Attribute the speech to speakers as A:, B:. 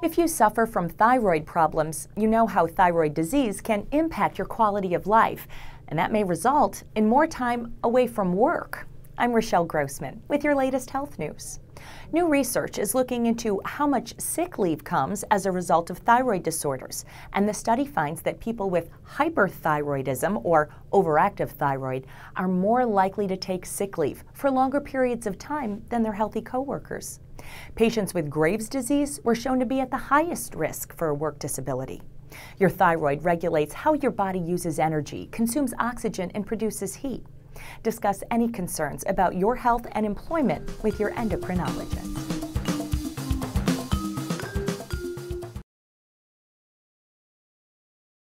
A: If you suffer from thyroid problems, you know how thyroid disease can impact your quality of life, and that may result in more time away from work. I'm Rochelle Grossman with your latest health news. New research is looking into how much sick leave comes as a result of thyroid disorders, and the study finds that people with hyperthyroidism or overactive thyroid are more likely to take sick leave for longer periods of time than their healthy coworkers. Patients with Graves' disease were shown to be at the highest risk for a work disability. Your thyroid regulates how your body uses energy, consumes oxygen, and produces heat. Discuss any concerns about your health and employment with your endocrinologist.